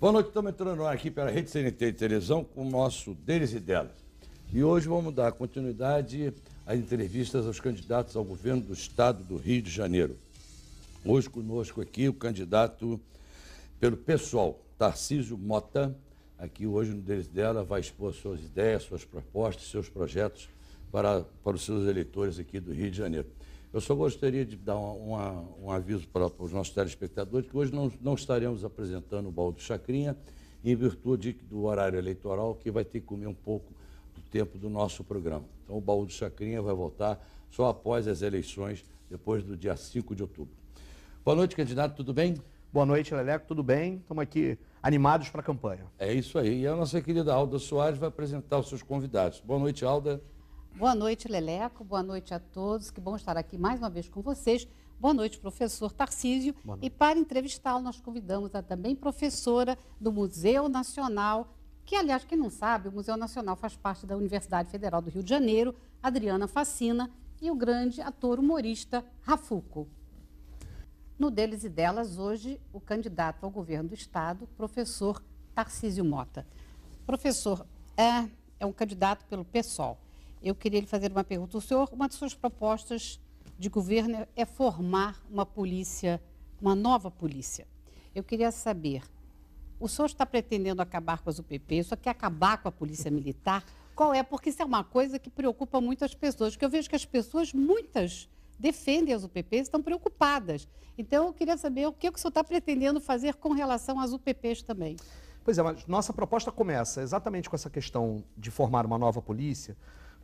Boa noite, estamos entrando no ar aqui pela Rede CNT de Televisão com o nosso deles e delas. E hoje vamos dar continuidade às entrevistas aos candidatos ao governo do Estado do Rio de Janeiro. Hoje conosco aqui o candidato pelo pessoal, Tarcísio Mota, aqui hoje no Deles e Dela, vai expor suas ideias, suas propostas, seus projetos para, para os seus eleitores aqui do Rio de Janeiro. Eu só gostaria de dar uma, uma, um aviso para, para, os nossos telespectadores que hoje não, não estaremos apresentando o Baldo Chacrinha, em virtude do horário eleitoral, que vai ter que comer um pouco do tempo do nosso programa. Então, o baú do Chacrinha vai voltar só após as eleições, depois do dia 5 de outubro. Boa noite, candidato, tudo bem? Boa noite, Leleco, tudo bem? Estamos aqui animados para a campanha. É isso aí. E a nossa querida Alda Soares vai apresentar os seus convidados. Boa noite, Alda. Boa noite, Leleco. Boa noite a todos. Que bom estar aqui mais uma vez com vocês. Boa noite, professor Tarcísio. Noite. E para entrevistá-lo, nós convidamos a também professora do Museu Nacional, que, aliás, quem não sabe, o Museu Nacional faz parte da Universidade Federal do Rio de Janeiro, Adriana Facina, e o grande ator humorista Rafuco. No Deles e Delas, hoje, o candidato ao governo do Estado, professor Tarcísio Mota. Professor, é, é um candidato pelo PSOL eu queria lhe fazer uma pergunta. O senhor, uma de suas propostas de governo é formar uma polícia, uma nova polícia. Eu queria saber, o senhor está pretendendo acabar com as UPP, o senhor quer acabar com a polícia militar? Qual é? Porque isso é uma coisa que preocupa muito as pessoas, porque eu vejo que as pessoas, muitas, defendem as UPPs, estão preocupadas. Então, eu queria saber o que, é que o senhor está pretendendo fazer com relação às UPPs também. Pois é, mas nossa proposta começa exatamente com essa questão de formar uma nova polícia,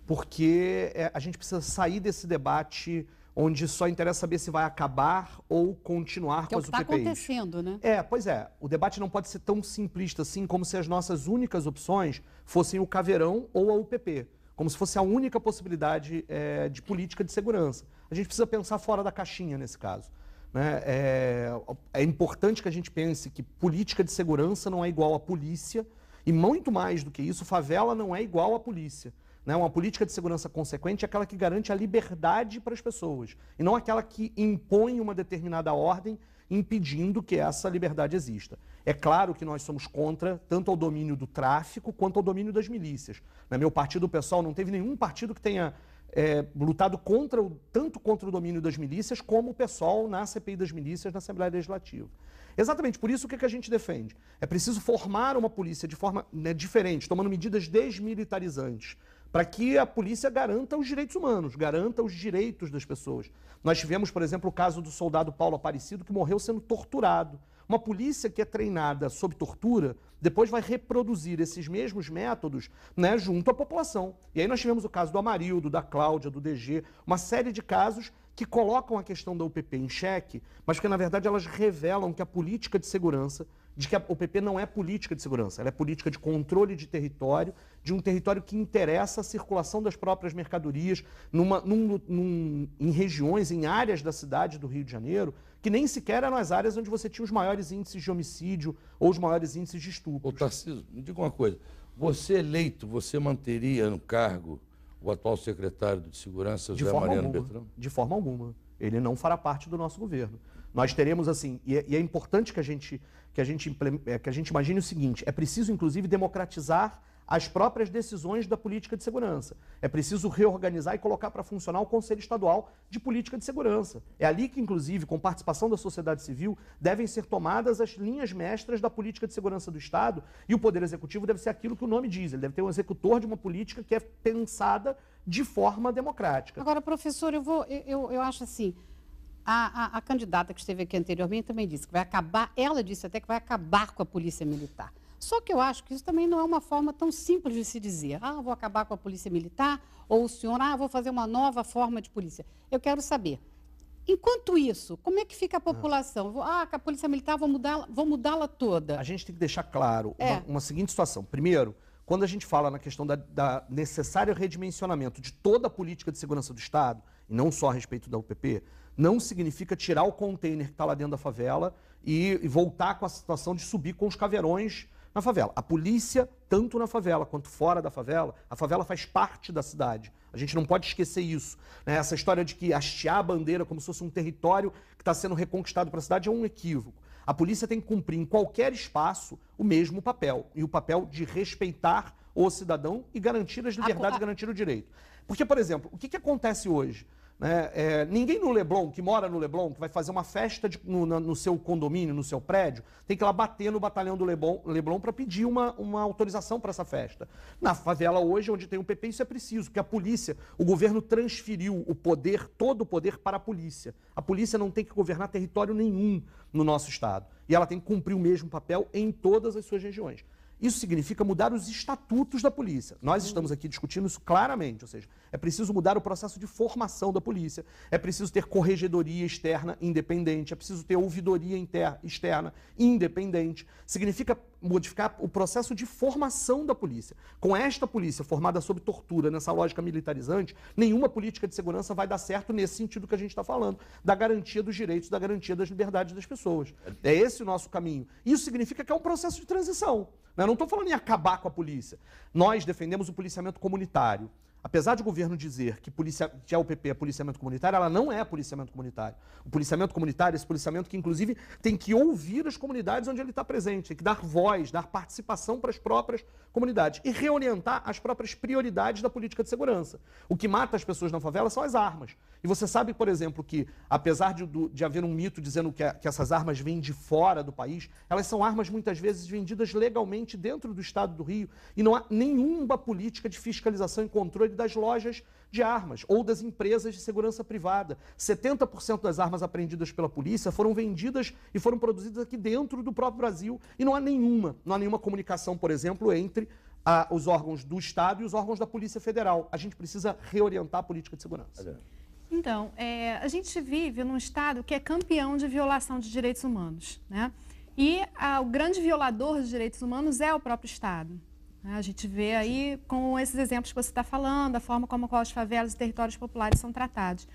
porque é, a gente precisa sair desse debate onde só interessa saber se vai acabar ou continuar que é com é as tá UPPs. está acontecendo, né? É, pois é. O debate não pode ser tão simplista assim, como se as nossas únicas opções fossem o caveirão ou a UPP, como se fosse a única possibilidade é, de política de segurança. A gente precisa pensar fora da caixinha nesse caso. Né? É, é importante que a gente pense que política de segurança não é igual à polícia, e muito mais do que isso, favela não é igual à polícia. Né? Uma política de segurança consequente é aquela que garante a liberdade para as pessoas e não aquela que impõe uma determinada ordem impedindo que essa liberdade exista. É claro que nós somos contra tanto o domínio do tráfico quanto o domínio das milícias. meu partido, o pessoal não teve nenhum partido que tenha é, lutado contra o, tanto contra o domínio das milícias como o pessoal na CPI das milícias na Assembleia Legislativa. Exatamente por isso o que, é que a gente defende? É preciso formar uma polícia de forma né, diferente, tomando medidas desmilitarizantes, para que a polícia garanta os direitos humanos, garanta os direitos das pessoas. Nós tivemos, por exemplo, o caso do soldado Paulo Aparecido, que morreu sendo torturado. Uma polícia que é treinada sob tortura, depois vai reproduzir esses mesmos métodos né, junto à população. E aí nós tivemos o caso do Amarildo, da Cláudia, do DG, uma série de casos que colocam a questão da UPP em xeque, mas que, na verdade, elas revelam que a política de segurança, de que a UPP não é política de segurança, ela é política de controle de território, de um território que interessa a circulação das próprias mercadorias numa, num, num, em regiões, em áreas da cidade do Rio de Janeiro, que nem sequer eram as áreas onde você tinha os maiores índices de homicídio ou os maiores índices de estupro. Ô, Tarcísio, me diga uma coisa. Você é eleito, você manteria no cargo o atual secretário de Segurança, José de Mariano alguma, De forma alguma. Ele não fará parte do nosso governo. Nós teremos assim, e é, e é importante que a gente que a gente, é, que a gente imagine o seguinte: é preciso, inclusive, democratizar as próprias decisões da política de segurança. É preciso reorganizar e colocar para funcionar o Conselho Estadual de Política de Segurança. É ali que, inclusive, com participação da sociedade civil, devem ser tomadas as linhas mestras da política de segurança do Estado e o Poder Executivo deve ser aquilo que o nome diz. Ele deve ter um executor de uma política que é pensada de forma democrática. Agora, professor, eu, vou, eu, eu acho assim. A, a, a candidata que esteve aqui anteriormente também disse que vai acabar, ela disse até que vai acabar com a polícia militar. Só que eu acho que isso também não é uma forma tão simples de se dizer, ah, vou acabar com a polícia militar, ou o senhor, ah, vou fazer uma nova forma de polícia. Eu quero saber. Enquanto isso, como é que fica a ah. população? Ah, a polícia militar, vou mudá-la mudá toda. A gente tem que deixar claro é. uma, uma, seguinte situação. Primeiro, quando a gente fala na questão da, da necessário redimensionamento de toda a política de segurança do Estado, e não só a respeito da UPP, não significa tirar o container que está lá dentro da favela e, e voltar com a situação de subir com os caveirões na favela. A polícia, tanto na favela quanto fora da favela, a favela faz parte da cidade. A gente não pode esquecer isso. Né? Essa história de que hastear a bandeira como se fosse um território que está sendo reconquistado para a cidade é um equívoco. A polícia tem que cumprir em qualquer espaço o mesmo papel, e o papel de respeitar o cidadão e garantir as liberdades, a... garantir o direito. Porque, por exemplo, o que, que acontece hoje? Né? É, ninguém no Leblon, que mora no Leblon, que vai fazer uma festa de, no, no, seu condomínio, no seu prédio, tem que ir lá bater no batalhão do Leblon, Leblon para pedir uma, uma autorização para essa festa. Na favela hoje, onde tem o PP, isso é preciso, porque a polícia, o governo transferiu o poder, todo o poder, para a polícia. A polícia não tem que governar território nenhum no nosso estado. E ela tem que cumprir o mesmo papel em todas as suas regiões. Isso significa mudar os estatutos da polícia. Nós uhum. estamos aqui discutindo isso claramente, ou seja, é preciso mudar o processo de formação da polícia. É preciso ter corregedoria externa independente. É preciso ter ouvidoria interna, externa independente. Significa modificar o processo de formação da polícia. Com esta polícia formada sob tortura, nessa lógica militarizante, nenhuma política de segurança vai dar certo nesse sentido que a gente está falando, da garantia dos direitos, da garantia das liberdades das pessoas. É esse o nosso caminho. Isso significa que é um processo de transição. Eu né? Não estou falando em acabar com a polícia. Nós defendemos o policiamento comunitário apesar de o governo dizer que, policia, que a UPP é policiamento comunitário, ela não é policiamento comunitário. O policiamento comunitário é esse policiamento que, inclusive, tem que ouvir as comunidades onde ele está presente, tem que dar voz, dar participação para as próprias comunidades e reorientar as próprias prioridades da política de segurança. O que mata as pessoas na favela são as armas. E você sabe, por exemplo, que, apesar de, de haver um mito dizendo que, a, que essas armas vêm de fora do país, elas são armas muitas vezes vendidas legalmente dentro do estado do Rio e não há nenhuma política de fiscalização e controle das lojas de armas ou das empresas de segurança privada. 70% das armas apreendidas pela polícia foram vendidas e foram produzidas aqui dentro do próprio Brasil e não há nenhuma, não há nenhuma comunicação, por exemplo, entre ah, os órgãos do Estado e os órgãos da Polícia Federal. A gente precisa reorientar a política de segurança. Então, é, a gente vive num Estado que é campeão de violação de direitos humanos, né? E a, ah, o grande violador de direitos humanos é o próprio Estado. Né? A gente vê aí com esses exemplos que você está falando, a forma como as favelas e territórios populares são tratados.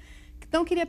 Então, eu queria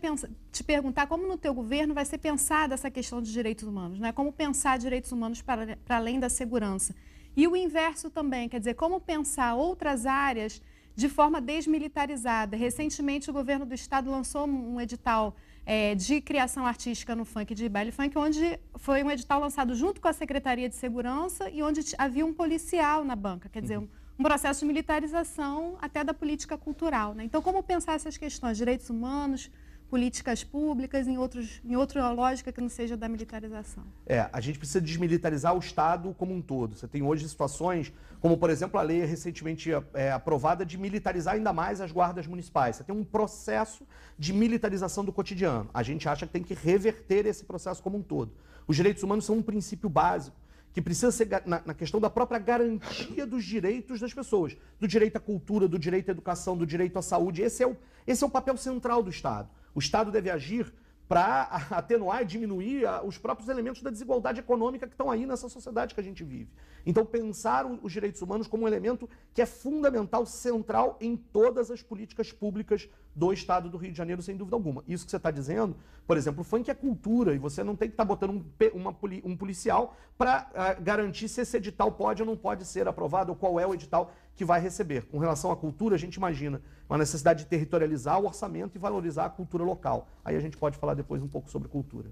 te perguntar como no teu governo vai ser pensada essa questão de direitos humanos, né? como pensar direitos humanos para, para além da segurança. E o inverso também, quer dizer, como pensar outras áreas de forma desmilitarizada. Recentemente, o governo do estado lançou um edital é, de criação artística no funk de baile funk, onde foi um edital lançado junto com a Secretaria de Segurança e onde havia um policial na banca, quer dizer, uhum. um, um processo de militarização até da política cultural. Né? Então, como pensar essas questões, direitos humanos, políticas públicas, em, outros, em outra lógica que não seja da militarização. É, a gente precisa desmilitarizar o Estado como um todo. Você tem hoje situações, como por exemplo a lei recentemente é, aprovada de militarizar ainda mais as guardas municipais. Você tem um processo de militarização do cotidiano. A gente acha que tem que reverter esse processo como um todo. Os direitos humanos são um princípio básico que precisa ser na, na, questão da própria garantia dos direitos das pessoas, do direito à cultura, do direito à educação, do direito à saúde. Esse é o, esse é o papel central do Estado. O Estado deve agir para atenuar e diminuir os próprios elementos da desigualdade econômica que estão aí nessa sociedade que a gente vive. Então, pensar os direitos humanos como um elemento que é fundamental, central em todas as políticas públicas do Estado do Rio de Janeiro, sem dúvida alguma. Isso que você está dizendo, por exemplo, o funk é cultura e você não tem que estar tá botando um, uma, um policial para uh, ah, garantir se esse edital pode ou não pode ser aprovado ou qual é o edital que vai receber. Com relação à cultura, a gente imagina uma necessidade de territorializar o orçamento e valorizar a cultura local. Aí a gente pode falar depois um pouco sobre cultura.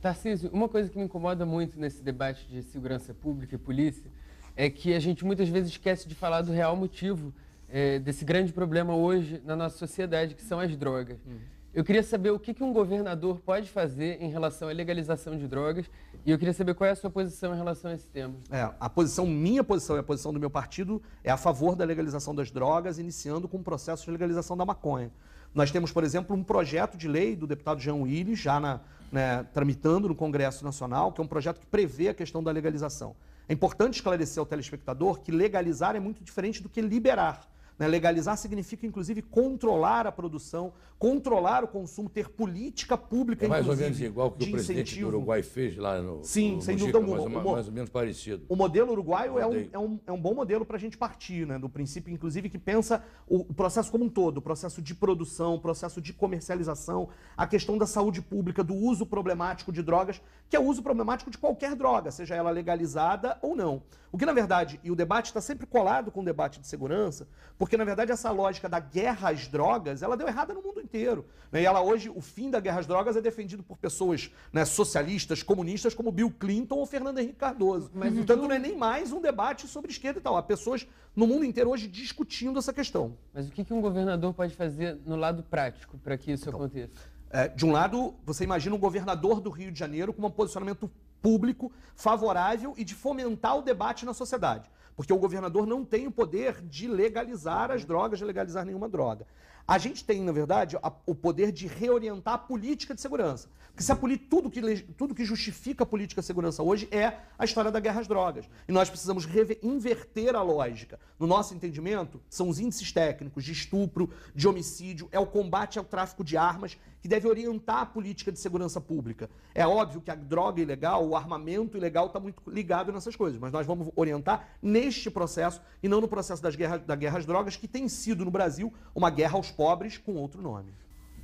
Tarcísio, uma coisa que me incomoda muito nesse debate de segurança pública e polícia é que a gente muitas vezes esquece de falar do real motivo é, desse grande problema hoje na nossa sociedade, que são as drogas. Uhum. Eu queria saber o que, que um governador pode fazer em relação à legalização de drogas e eu queria saber qual é a sua posição em relação a esse tema. É, a posição, minha posição e a posição do meu partido é a favor da legalização das drogas, iniciando com o processo de legalização da maconha. Nós temos, por exemplo, um projeto de lei do deputado Jean Willis, já na, né, tramitando no Congresso Nacional, que é um projeto que prevê a questão da legalização. É importante esclarecer ao telespectador que legalizar é muito diferente do que liberar. Né, legalizar significa, inclusive, controlar a produção, controlar o consumo, ter política pública, é mais ou menos igual que o presidente incentivo. do Uruguai fez lá no Sim, no sem dúvida mais, é mais ou menos parecido. O modelo uruguaio é um, é um, é, um, bom modelo para a gente partir, né? do princípio, inclusive, que pensa o, o processo como um todo, o processo de produção, o processo de comercialização, a questão da saúde pública, do uso problemático de drogas, que é o uso problemático de qualquer droga, seja ela legalizada ou não. O que, na verdade, e o debate está sempre colado com o debate de segurança, porque porque, na verdade, essa lógica da guerra às drogas, ela deu errada no mundo inteiro. Né? E ela hoje, o fim da guerra às drogas é defendido por pessoas né, socialistas, comunistas, como Bill Clinton ou Fernando Henrique Cardoso. Mas, uhum. Portanto, não é nem mais um debate sobre esquerda e tal. Há pessoas no mundo inteiro hoje discutindo essa questão. Mas o que, que um governador pode fazer no lado prático para que isso então, aconteça? É, de um lado, você imagina um governador do Rio de Janeiro com um posicionamento público favorável e de fomentar o debate na sociedade. Porque o governador não tem o poder de legalizar as drogas, de legalizar nenhuma droga. A gente tem, na verdade, a, o poder de reorientar a política de segurança que se apoli... tudo, que, tudo que justifica a política de segurança hoje é a história da guerra às drogas. E nós precisamos rever, inverter a lógica. No nosso entendimento, são os índices técnicos de estupro, de homicídio, é o combate ao tráfico de armas que deve orientar a política de segurança pública. É óbvio que a droga ilegal, o armamento ilegal está muito ligado nessas coisas, mas nós vamos orientar neste processo e não no processo das guerras, da guerra às drogas, que tem sido no Brasil uma guerra aos pobres com outro nome.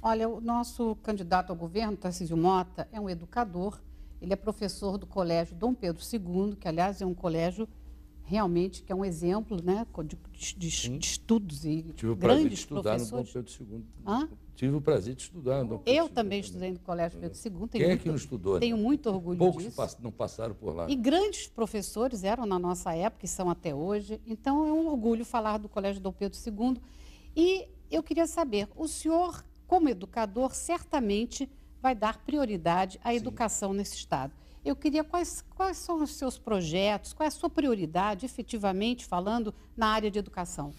Olha, o nosso candidato ao governo, Tarcísio Mota, é um educador, ele é professor do Colégio Dom Pedro II, que, aliás, é um colégio realmente que é um exemplo né, de, de, de estudos e Tive o prazer de estudar no Dom Pedro II. Hã? Tive o prazer de estudar no Dom Pedro Eu II também estudei no Colégio Pedro II. Quem muito, é que não estudou? Tenho né? muito orgulho Poucos disso. Poucos não passaram por lá. E grandes professores eram na nossa época e são até hoje. Então, é um orgulho falar do Colégio Dom Pedro II. E eu queria saber, o senhor como educador, certamente vai dar prioridade à Sim. educação nesse Estado. Eu queria quais, quais são os seus projetos, qual é a sua prioridade, efetivamente falando, na área de educação?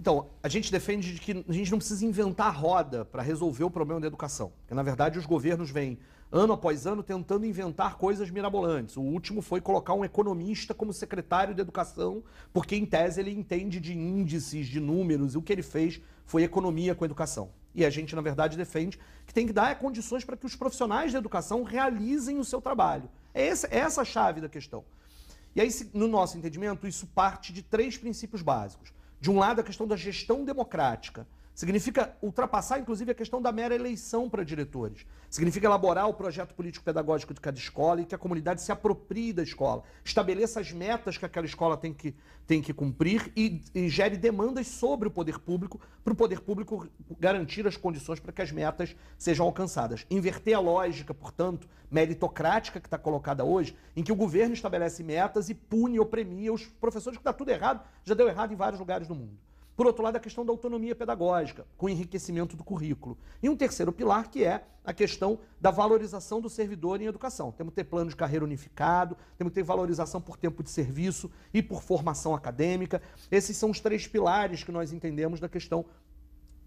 Então, a gente defende que a gente não precisa inventar roda para resolver o problema da educação. Porque, na verdade, os governos vêm, ano após ano, tentando inventar coisas mirabolantes. O último foi colocar um economista como secretário de educação, porque, em tese, ele entende de índices, de números, e o que ele fez foi economia com educação e a gente, na verdade, defende que tem que dar é condições para que os profissionais da educação realizem o seu trabalho. É essa, é essa a chave da questão. E aí, no nosso entendimento, isso parte de três princípios básicos. De um lado, a questão da gestão democrática, Significa ultrapassar, inclusive, a questão da mera eleição para diretores. Significa elaborar o projeto político-pedagógico de cada escola e que a comunidade se aproprie da escola, estabeleça as metas que aquela escola tem que, tem que cumprir e, e gere demandas sobre o poder público, para o poder público garantir as condições para que as metas sejam alcançadas. Inverter a lógica, portanto, meritocrática que está colocada hoje, em que o governo estabelece metas e pune ou premia os professores que dá tudo errado, já deu errado em vários lugares do mundo. Por outro lado, a questão da autonomia pedagógica, com enriquecimento do currículo. E um terceiro pilar, que é a questão da valorização do servidor em educação. Temos que ter plano de carreira unificado, temos que ter valorização por tempo de serviço e por formação acadêmica. Esses são os três pilares que nós entendemos da questão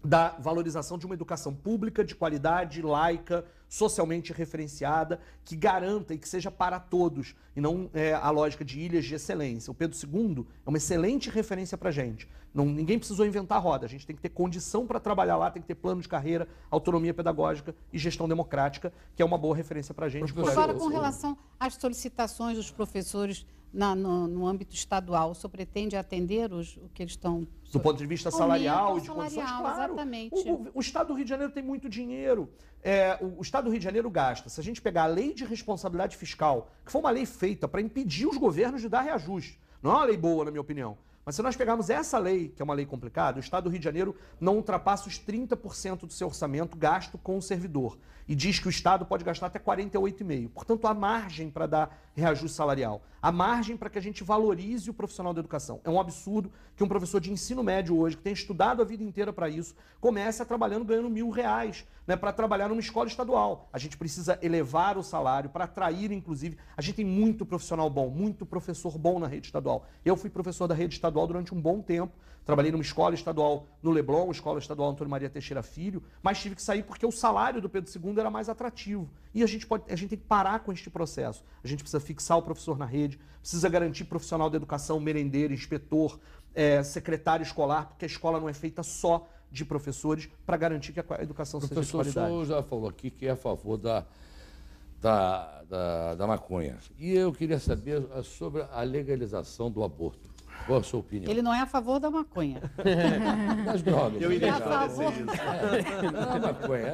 da valorização de uma educação pública, de qualidade, laica, socialmente referenciada, que garanta e que seja para todos, e não é, a lógica de ilhas de excelência. O Pedro II é uma excelente referência para a gente. Não, ninguém precisou inventar roda, a gente tem que ter condição para trabalhar lá, tem que ter plano de carreira, autonomia pedagógica e gestão democrática, que é uma boa referência para a gente. Agora, com relação às solicitações dos professores na, no, no, âmbito estadual, o senhor pretende atender os, o que eles estão. Do ponto de vista salarial, e de condições, claro. Exatamente. O, o, o, Estado do Rio de Janeiro tem muito dinheiro. É, o, o, Estado do Rio de Janeiro gasta. Se a gente pegar a lei de responsabilidade fiscal, que foi uma lei feita para impedir os governos de dar reajuste, não é uma lei boa, na minha opinião. Mas se nós pegarmos essa lei, que é uma lei complicada, o Estado do Rio de Janeiro não ultrapassa os 30% do seu orçamento gasto com o servidor. E diz que o Estado pode gastar até 48,5%. Portanto, há margem para dar reajuste salarial. Há margem para que a gente valorize o profissional da educação. É um absurdo que um professor de ensino médio hoje, que tem estudado a vida inteira para isso, comece a trabalhando ganhando mil reais né, para trabalhar numa escola estadual. A gente precisa elevar o salário para atrair, inclusive. A gente tem muito profissional bom, muito professor bom na rede estadual. Eu fui professor da rede estadual estadual durante um bom tempo. Trabalhei numa escola estadual no Leblon, escola estadual Antônio Maria Teixeira Filho, mas tive que sair porque o salário do Pedro II era mais atrativo. E a gente, pode, a gente tem que parar com este processo. A gente precisa fixar o professor na rede, precisa garantir profissional da educação, merendeiro, inspetor, é, secretário escolar, porque a escola não é feita só de professores para garantir que a educação Professor, seja de qualidade. O senhor já falou aqui que é a favor da, da, da, da maconha. E eu queria saber sobre a legalização do aborto. Qual a sua opinião? Ele não é a favor da maconha. das drogas. Eu iria é a favor. É, não é maconha,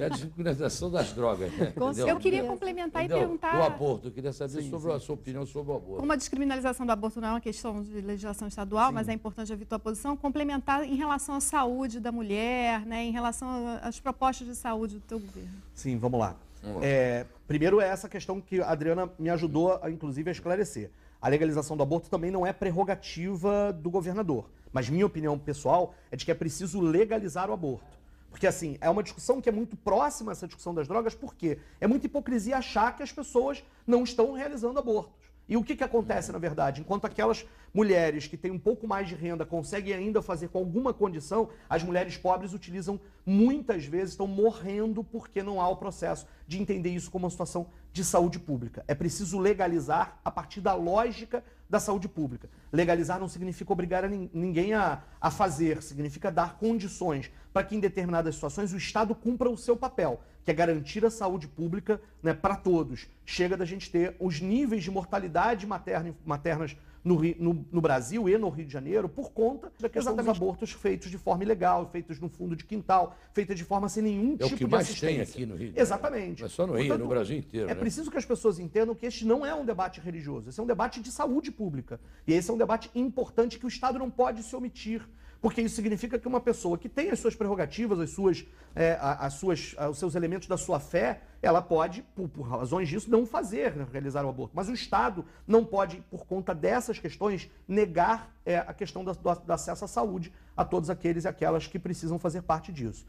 é a descriminalização das drogas. Né? Eu queria complementar entendeu? e perguntar... O aborto, eu queria saber sim, sobre sim. a sua opinião sobre o aborto. Como a descriminalização do aborto não é uma questão de legislação estadual, sim. mas é importante ouvir tua posição, complementar em relação à saúde da mulher, né, em relação às propostas de saúde do teu governo. Sim, vamos lá. Vamos lá. É, primeiro é essa questão que a Adriana me ajudou, inclusive, a esclarecer a legalização do aborto também não é prerrogativa do governador. Mas minha opinião pessoal é de que é preciso legalizar o aborto. Porque, assim, é uma discussão que é muito próxima essa discussão das drogas, porque é muita hipocrisia achar que as pessoas não estão realizando abortos. E o que, que acontece, na verdade? Enquanto aquelas mulheres que têm um pouco mais de renda conseguem ainda fazer com alguma condição, as mulheres pobres utilizam muitas vezes estão morrendo porque não há o processo de entender isso como uma situação de saúde pública. É preciso legalizar a partir da lógica da saúde pública. Legalizar não significa obrigar a ninguém a, a fazer, significa dar condições para que em determinadas situações o Estado cumpra o seu papel, que é garantir a saúde pública né, para todos. Chega da gente ter os níveis de mortalidade materna, maternas no, no, no, Brasil e no Rio de Janeiro por conta da questão Exatamente. dos abortos feitos de forma ilegal, feitos no fundo de quintal, feitos de forma sem nenhum é tipo de assistência. É o que mais tem aqui no Rio. Exatamente. Mas é só no Rio, Portanto, no Brasil inteiro. É né? preciso que as pessoas entendam que este não é um debate religioso, esse é um debate de saúde pública. E esse é um debate importante que o Estado não pode se omitir porque isso significa que uma pessoa que tem as suas prerrogativas, as suas, é, as suas, os seus elementos da sua fé, ela pode, por, por razões disso, não fazer, né, realizar o aborto. Mas o Estado não pode, por conta dessas questões, negar é, a questão do, do acesso à saúde a todos aqueles e aquelas que precisam fazer parte disso.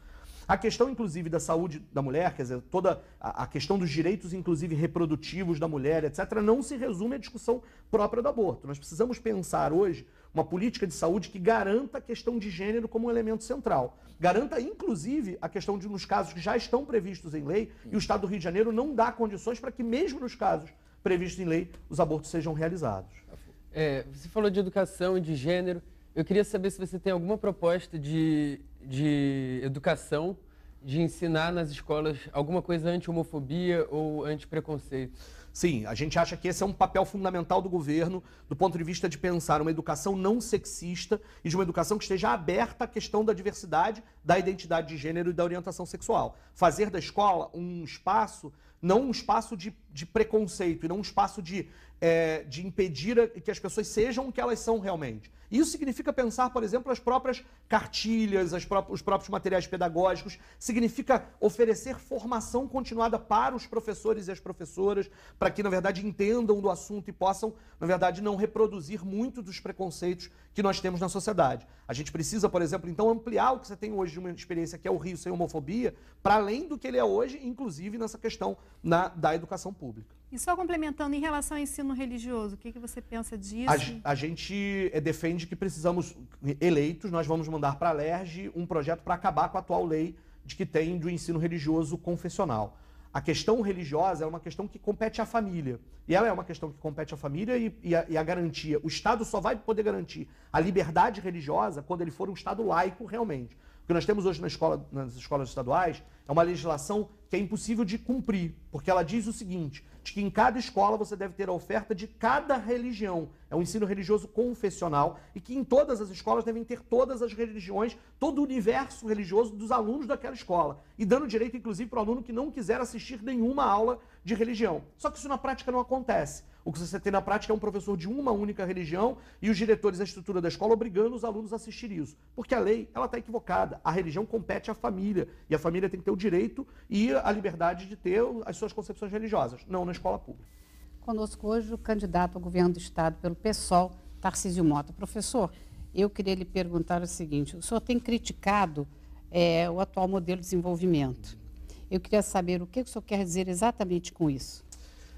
A questão, inclusive, da saúde da mulher, quer dizer, toda a questão dos direitos, inclusive reprodutivos da mulher, etc., não se resume à discussão própria do aborto. Nós precisamos pensar hoje uma política de saúde que garanta a questão de gênero como um elemento central. Garanta, inclusive, a questão de, nos casos que já estão previstos em lei, e o Estado do Rio de Janeiro não dá condições para que, mesmo nos casos previstos em lei, os abortos sejam realizados. É, você falou de educação e de gênero. Eu queria saber se você tem alguma proposta de de educação de ensinar nas escolas alguma coisa anti-homofobia ou anti-preconceito? Sim, a gente acha que esse é um papel fundamental do governo do ponto de vista de pensar uma educação não sexista e de uma educação que esteja aberta à questão da diversidade, da identidade de gênero e da orientação sexual. Fazer da escola um espaço, não um espaço de de preconceito e não um espaço de, é, de impedir que as pessoas sejam o que elas são realmente. Isso significa pensar, por exemplo, as próprias cartilhas, as pró os próprios materiais pedagógicos, significa oferecer formação continuada para os professores e as professoras, para que, na verdade, entendam do assunto e possam, na verdade, não reproduzir muito dos preconceitos que nós temos na sociedade. A gente precisa, por exemplo, então, ampliar o que você tem hoje de uma experiência que é o Rio sem homofobia, para além do que ele é hoje, inclusive nessa questão na, da educação pública pública. E só complementando, em relação ao ensino religioso, o que, que você pensa disso? A, a gente eh, defende que precisamos, eleitos, nós vamos mandar para a LERJ um projeto para acabar com a atual lei de que tem do ensino religioso confessional. A questão religiosa é uma questão que compete à família. E ela é uma questão que compete à família e, e, a, e, a, garantia. O Estado só vai poder garantir a liberdade religiosa quando ele for um Estado laico, realmente. O que nós temos hoje na escola, nas escolas estaduais é uma legislação que é impossível de cumprir, porque ela diz o seguinte: de que em cada escola você deve ter a oferta de cada religião. É um ensino religioso confessional e que em todas as escolas devem ter todas as religiões, todo o universo religioso dos alunos daquela escola. E dando direito, inclusive, para o aluno que não quiser assistir nenhuma aula de religião. Só que isso na prática não acontece. O que você tem na prática é um professor de uma única religião e os diretores da estrutura da escola obrigando os alunos a assistir isso. Porque a lei, ela está equivocada. A religião compete à família e a família tem que ter o direito e a liberdade de ter as suas concepções religiosas, não na escola pública. Conosco hoje o candidato ao governo do Estado pelo PSOL, Tarcísio Mota. Professor, eu queria lhe perguntar o seguinte: o senhor tem criticado é, o atual modelo de desenvolvimento. Eu queria saber o que o senhor quer dizer exatamente com isso.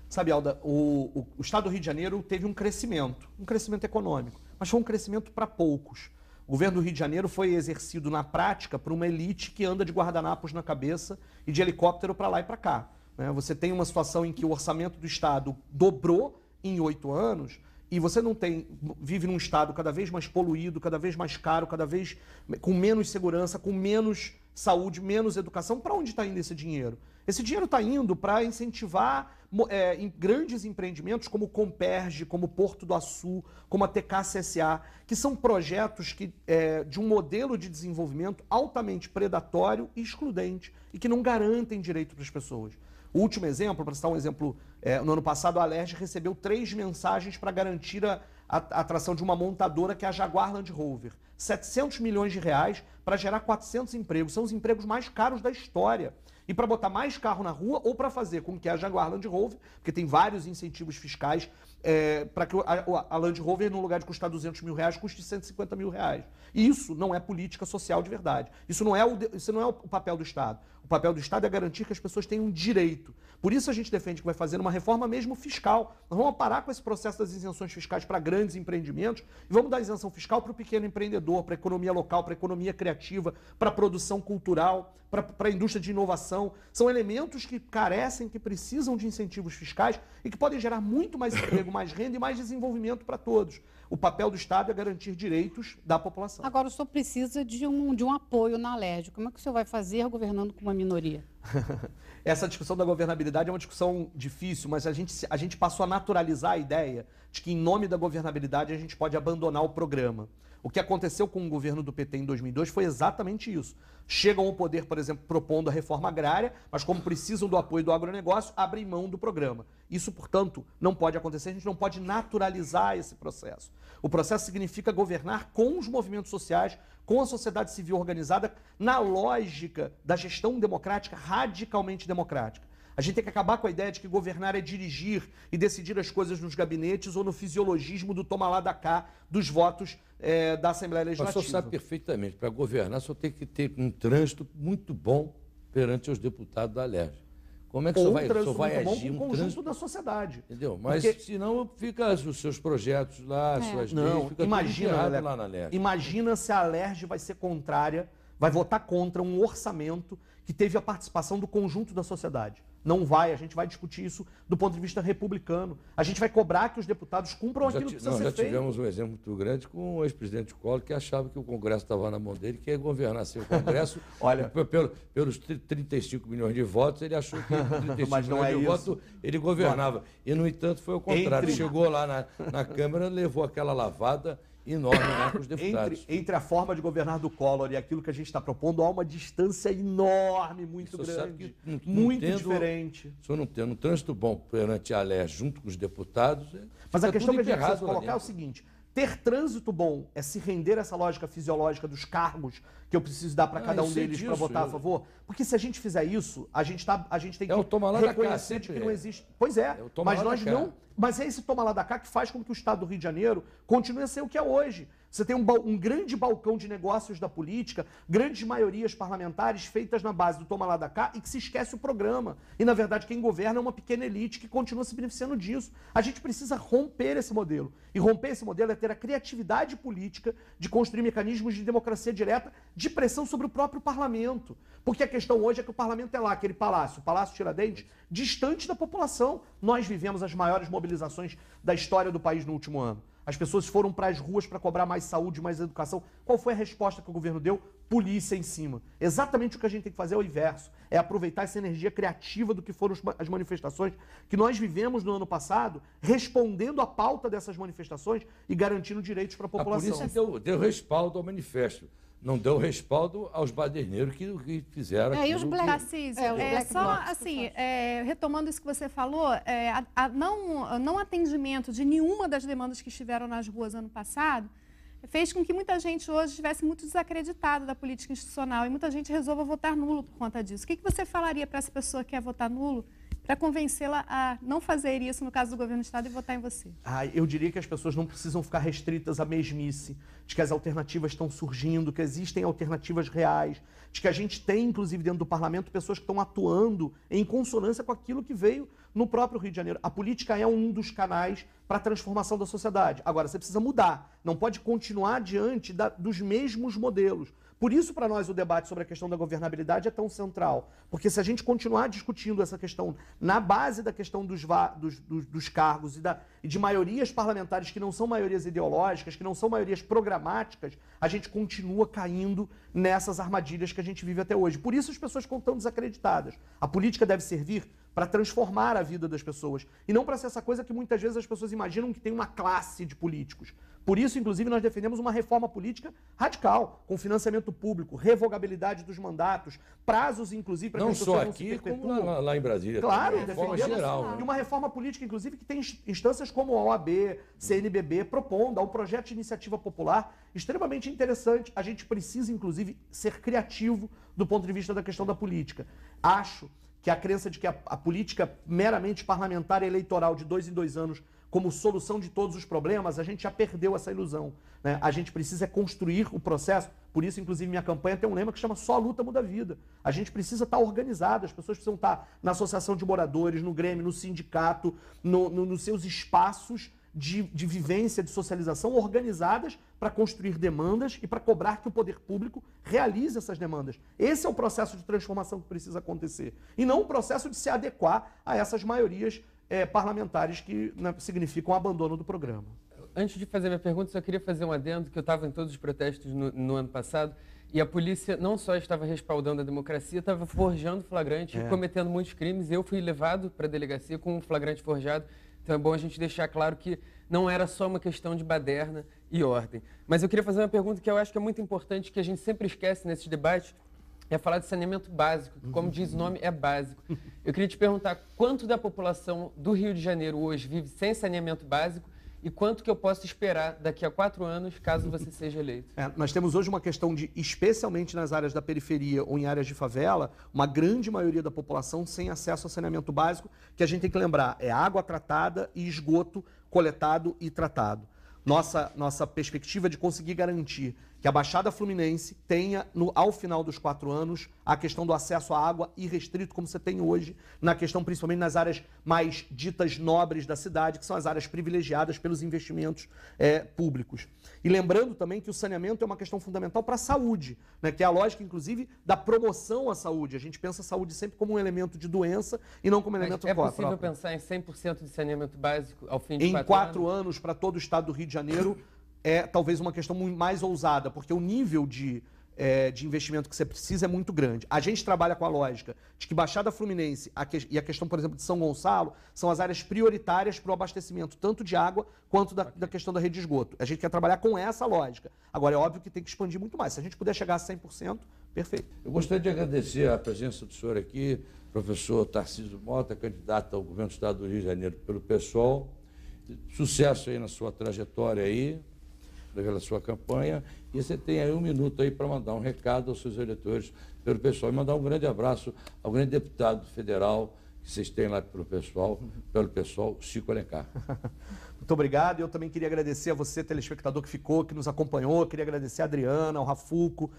Sabe, Alda, o, o, o estado do Rio de Janeiro teve um crescimento, um crescimento econômico, mas foi um crescimento para poucos. O governo do Rio de Janeiro foi exercido na prática por uma elite que anda de guardanapos na cabeça e de helicóptero para lá e para cá. Né? Você tem uma situação em que o orçamento do Estado dobrou em oito anos e você não tem vive num estado cada vez mais poluído, cada vez mais caro, cada vez com menos segurança, com menos saúde, menos educação. Para onde está indo esse dinheiro? Esse dinheiro está indo para incentivar é, em grandes empreendimentos como Comperge, como Porto do Açu, como a TKCSA, que são projetos que, é, de um modelo de desenvolvimento altamente predatório e excludente e que não garantem direito para as pessoas. O último exemplo, para citar um exemplo, é, no ano passado a Alerj recebeu três mensagens para garantir a, a, a atração de uma montadora que é a Jaguar Land Rover. 700 milhões de reais para gerar 400 empregos. São os empregos mais caros da história e para botar mais carro na rua ou para fazer com que a Jaguar Land Rover, porque tem vários incentivos fiscais é, para que a, a, Land Rover, no lugar de custar 200 mil reais, custe 150 mil reais. E isso não é política social de verdade. Isso não é o, isso não é o papel do Estado. O papel do Estado é garantir que as pessoas tenham um direito. Por isso a gente defende que vai fazer uma reforma mesmo fiscal. Nós vamos parar com esse processo das isenções fiscais para grandes empreendimentos e vamos dar isenção fiscal para o pequeno empreendedor, para a economia local, para a economia criativa, para a produção cultural, para a indústria de inovação são elementos que carecem, que precisam de incentivos fiscais e que podem gerar muito mais emprego, mais renda e mais desenvolvimento para todos. O papel do Estado é garantir direitos da população. Agora, o senhor precisa de um, de um apoio na LERJ. Como é que o senhor vai fazer governando com uma minoria? Essa discussão da governabilidade é uma discussão difícil, mas a gente, a gente passou a naturalizar a ideia de que, em nome da governabilidade, a gente pode abandonar o programa. O que aconteceu com o governo do PT em 2002 foi exatamente isso. Chegam ao poder, por exemplo, propondo a reforma agrária, mas como precisam do apoio do agronegócio, abrem mão do programa. Isso, portanto, não pode acontecer, a gente não pode naturalizar esse processo. O processo significa governar com os movimentos sociais, com a sociedade civil organizada, na lógica da gestão democrática, radicalmente democrática. A gente tem que acabar com a ideia de que governar é dirigir e decidir as coisas nos gabinetes ou no fisiologismo do toma lá da cá dos votos é, da Assembleia Legislativa. Mas o sabe perfeitamente, para governar só tem que ter um trânsito muito bom perante os deputados da alerj. Como é que o senhor vai, trânsito vai agir? Com um conjunto trânsito... da sociedade. Entendeu? Mas Porque... senão fica os seus projetos lá, é. suas Não, leis, fica imagina, tudo Ale... lá na alerj. Imagina se a alerj vai ser contrária, vai votar contra um orçamento que teve a participação do conjunto da sociedade. Não vai, a gente vai discutir isso do ponto de vista republicano. A gente vai cobrar que os deputados cumpram aquilo que precisa nós ser já feito. tivemos um exemplo muito grande com o ex-presidente Collor, que achava que o Congresso estava na mão dele, que ia governar sem o Congresso. Olha, pelo, pelos 35 milhões de votos, ele achou que 35 Mas milhões é de votos ele governava. E, no entanto, foi o contrário. Entre... Chegou lá na, na Câmara, levou aquela lavada enorme né, com os deputados. Entre, entre, a forma de governar do Collor e aquilo que a gente está propondo, há uma distância enorme, muito grande, não, muito não tendo, diferente. Se eu não tendo um trânsito bom perante a Alé junto com os deputados... É Mas a questão que a gente precisa colocar é o seguinte ter trânsito bom é se render a essa lógica fisiológica dos cargos que eu preciso dar para ah, cada ah, um deles para votar a favor. Porque se a gente fizer isso, a gente, tá, a gente tem é que é reconhecer cá, que não existe. Pois é, é mas nós não. Mas é esse toma lá da cá que faz com que o Estado do Rio de Janeiro continue a ser o que é hoje. Você tem um, um, grande balcão de negócios da política, grandes maiorias parlamentares feitas na base do toma lá da cá e que se esquece o programa. E, na verdade, quem governa é uma pequena elite que continua se beneficiando disso. A gente precisa romper esse modelo. E romper esse modelo é ter a criatividade política de construir mecanismos de democracia direta, de pressão sobre o próprio parlamento. Porque a questão hoje é que o parlamento é lá, aquele palácio, o Palácio Tiradentes, distante da população. Nós vivemos as maiores mobilizações da história do país no último ano. As pessoas foram para as ruas para cobrar mais saúde, mais educação. Qual foi a resposta que o governo deu? Polícia em cima. Exatamente o que a gente tem que fazer é o inverso. É aproveitar essa energia criativa do que foram as manifestações que nós vivemos no ano passado, respondendo à pauta dessas manifestações e garantindo direitos para a ah, população. A polícia é deu, deu respaldo ao manifesto não deu respaldo aos baderneiros que, que fizeram é, e os black, é, é, só assim, é, retomando isso que você falou, é, a, a não, não atendimento de nenhuma das demandas que estiveram nas ruas ano passado fez com que muita gente hoje estivesse muito desacreditada da política institucional e muita gente resolva votar nulo por conta disso. O que, que você falaria para essa pessoa que quer votar nulo para convencê-la a não fazer isso no caso do governo do Estado e votar em você? Ah, eu diria que as pessoas não precisam ficar restritas à mesmice, de que as alternativas estão surgindo, que existem alternativas reais, de que a gente tem, inclusive, dentro do parlamento, pessoas que estão atuando em consonância com aquilo que veio no próprio Rio de Janeiro. A política é um dos canais para a transformação da sociedade. Agora, você precisa mudar, não pode continuar diante da, dos mesmos modelos. Por isso, para nós, o debate sobre a questão da governabilidade é tão central. Porque se a gente continuar discutindo essa questão na base da questão dos, dos, dos, dos cargos e da, e de maiorias parlamentares que não são maiorias ideológicas, que não são maiorias programáticas, a gente continua caindo nessas armadilhas que a gente vive até hoje. Por isso as pessoas ficam tão desacreditadas. A política deve servir para transformar a vida das pessoas e não para ser essa coisa que muitas vezes as pessoas imaginam que tem uma classe de políticos. Por isso, inclusive, nós defendemos uma reforma política radical, com financiamento público, revogabilidade dos mandatos, prazos, inclusive, para não as só aqui, não se como lá, lá em Brasília. Claro, também. reforma geral. Né? E uma reforma política, inclusive, que tem instâncias como a OAB, CNBB, propondo, um projeto de iniciativa popular extremamente interessante. A gente precisa, inclusive, ser criativo do ponto de vista da questão da política. Acho que a crença de que a, a política meramente parlamentar e eleitoral de dois em dois anos como solução de todos os problemas, a gente já perdeu essa ilusão. Né? A gente precisa é construir o processo. Por isso, inclusive, minha campanha tem um lema que chama Só a Luta Muda a Vida. A gente precisa estar tá organizado, as pessoas precisam estar tá na associação de moradores, no Grêmio, no sindicato, no, no, nos seus espaços de, de vivência, de socialização organizadas para construir demandas e para cobrar que o poder público realize essas demandas. Esse é o processo de transformação que precisa acontecer. E não o processo de se adequar a essas maiorias é, parlamentares que né, significam significam abandono do programa. Antes de fazer minha pergunta, só queria fazer um adendo, que eu estava em todos os protestos no, no, ano passado, e a polícia não só estava respaldando a democracia, estava forjando flagrante, é. cometendo muitos crimes. Eu fui levado para a delegacia com um flagrante forjado. Então é bom a gente deixar claro que não era só uma questão de baderna e ordem. Mas eu queria fazer uma pergunta que eu acho que é muito importante, que a gente sempre esquece nesses debates, é falar de saneamento básico, que, como uhum. diz o nome, é básico. Eu queria te perguntar quanto da população do Rio de Janeiro hoje vive sem saneamento básico e quanto que eu posso esperar daqui a quatro anos, caso você seja eleito? É, nós temos hoje uma questão de, especialmente nas áreas da periferia ou em áreas de favela, uma grande maioria da população sem acesso a saneamento básico, que a gente tem que lembrar, é água tratada e esgoto coletado e tratado. Nossa, nossa perspectiva de conseguir garantir que a Baixada Fluminense tenha, no, ao final dos quatro anos, a questão do acesso à água irrestrito, como você tem hoje, na questão principalmente nas áreas mais ditas nobres da cidade, que são as áreas privilegiadas pelos investimentos é, públicos. E lembrando também que o saneamento é uma questão fundamental para a saúde, né, que é a lógica, inclusive, da promoção à saúde. A gente pensa a saúde sempre como um elemento de doença e não como um elemento é próprio. É possível pensar em 100% de saneamento básico ao fim de em quatro, quatro anos, anos para todo o estado do Rio de Janeiro é talvez uma questão mais ousada, porque o nível de, é, de investimento que você precisa é muito grande. A gente trabalha com a lógica de que Baixada Fluminense a que, e a questão, por exemplo, de São Gonçalo são as áreas prioritárias para o abastecimento, tanto de água quanto da, da, questão da rede de esgoto. A gente quer trabalhar com essa lógica. Agora, é óbvio que tem que expandir muito mais. Se a gente puder chegar a 100%, perfeito. Eu gostaria de agradecer a presença do senhor aqui, professor Tarcísio Mota, candidato ao governo do Estado do Rio de Janeiro pelo PSOL. Sucesso aí na sua trajetória aí, a sua campanha. E você tem aí um minuto aí para mandar um recado aos seus eleitores pelo pessoal. E mandar um grande abraço ao grande deputado federal que vocês têm lá pelo pessoal, pelo pessoal, Chico Alencar. Muito obrigado. Eu também queria agradecer a você, telespectador que ficou, que nos acompanhou. Eu queria agradecer a Adriana, ao Rafuco,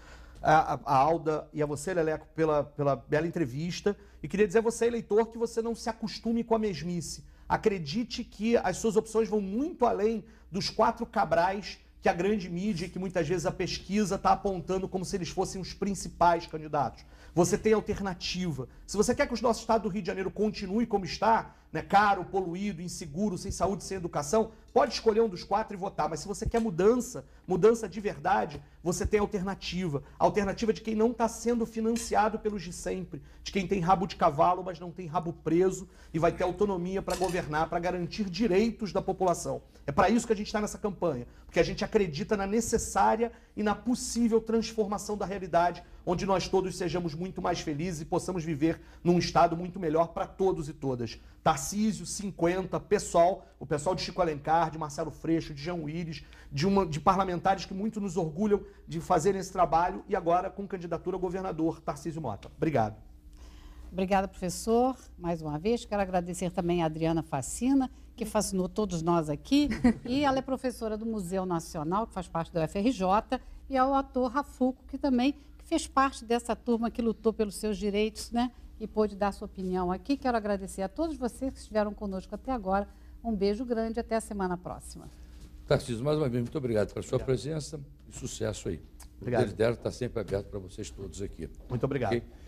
a, a, Alda e a você, Leleco, pela, pela bela entrevista. E queria dizer a você, eleitor, que você não se acostume com a mesmice. Acredite que as suas opções vão muito além dos quatro cabrais que a grande mídia, que muitas vezes a pesquisa está apontando como se eles fossem os principais candidatos. Você tem alternativa. Se você quer que o nosso estado do Rio de Janeiro continue como está, né, caro, poluído, inseguro, sem saúde, sem educação, pode escolher um dos quatro e votar. Mas se você quer mudança, mudança de verdade, você tem alternativa. Alternativa de quem não está sendo financiado pelos de sempre, de quem tem rabo de cavalo, mas não tem rabo preso e vai ter autonomia para governar, para garantir direitos da população. É para isso que a gente está nessa campanha, porque a gente acredita na necessária e na possível transformação da realidade onde nós todos sejamos muito mais felizes e possamos viver num estado muito melhor para todos e todas. Tarcísio, 50, pessoal, o pessoal de Chico Alencar, de Marcelo Freixo, de Jean Willis, de, uma, de parlamentares que muito nos orgulham de fazerem esse trabalho e agora com candidatura a governador, Tarcísio Mota. Obrigado. Obrigada, professor, mais uma vez. Quero agradecer também a Adriana Facina, que fascinou todos nós aqui. E ela é professora do Museu Nacional, que faz parte da UFRJ, e ao ator Rafuco, que também fez parte dessa turma que lutou pelos seus direitos, né? E pôde dar sua opinião aqui. Quero agradecer a todos vocês que estiveram conosco até agora. Um beijo grande até a semana próxima. Tarcísio, mais uma vez, muito obrigado pela obrigado. sua presença e sucesso aí. Obrigado. O Desidério está sempre aberto para vocês todos aqui. Muito obrigado. Okay?